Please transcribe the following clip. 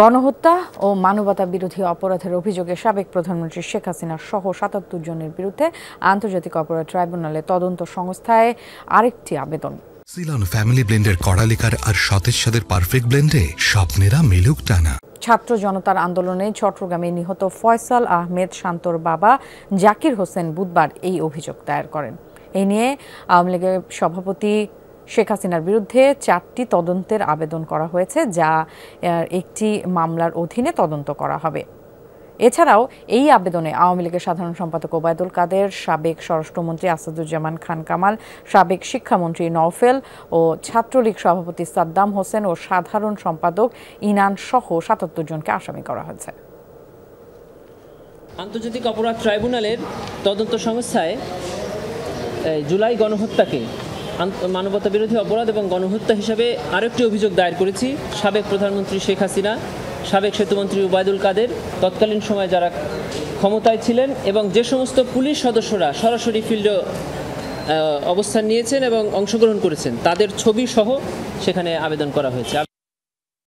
গণহত্যা ও মানবতা বিরোধী অপরাধের অভিযোগে সাবেক প্রধানমন্ত্রী শেখ হাসিনা সহ সাতাত্তর জনের বিরুদ্ধে আন্তর্জাতিক অপরাধ ট্রাইব্যুনালে তদন্ত সংস্থায় আরেকটি আবেদন সিলন ফ্যামিলি ব্লেন্ডের আর সতেজ সাদের পারফেক্ট ব্লেন্ডে স্বপ্নেরা টানা ছাত্র জনতার আন্দোলনে চট্টগ্রামে নিহত ফয়সাল আহমেদ শান্তর বাবা জাকির হোসেন বুধবার এই অভিযোগ দায়ের করেন এ নিয়ে আওয়ামী লীগের সভাপতি শেখ হাসিনার বিরুদ্ধে চারটি তদন্তের আবেদন করা হয়েছে যা একটি মামলার অধীনে তদন্ত করা হবে এছাড়াও এই আবেদনে আওয়ামী লীগের সাধারণ সম্পাদক ওবায়দুল কাদের সাবেক স্বরাষ্ট্রমন্ত্রী আসাদুজ্জামান খান কামাল সাবেক শিক্ষামন্ত্রী নওফেল ও ছাত্রলীগ সভাপতি সাদ্দাম হোসেন ও সাধারণ সম্পাদক ইনান সহ সাতাত্তর জনকে আসামি করা হয়েছে আন্তর্জাতিক অপরাধ ট্রাইব্যুনালের তদন্ত সংস্থায় জুলাই গণহত্যাকে মানবতা বিরোধী অপরাধ এবং গণহত্যা হিসাবে আরেকটি অভিযোগ দায়ের করেছি সাবেক প্রধানমন্ত্রী শেখ হাসিনা সাবেক সেতুমন্ত্রী ওবায়দুল কাদের তৎকালীন সময় যারা ক্ষমতায় ছিলেন এবং যে সমস্ত পুলিশ সদস্যরা সরাসরি ফিল্ডে অবস্থান নিয়েছেন এবং অংশগ্রহণ করেছেন তাদের ছবি সহ সেখানে আবেদন করা হয়েছে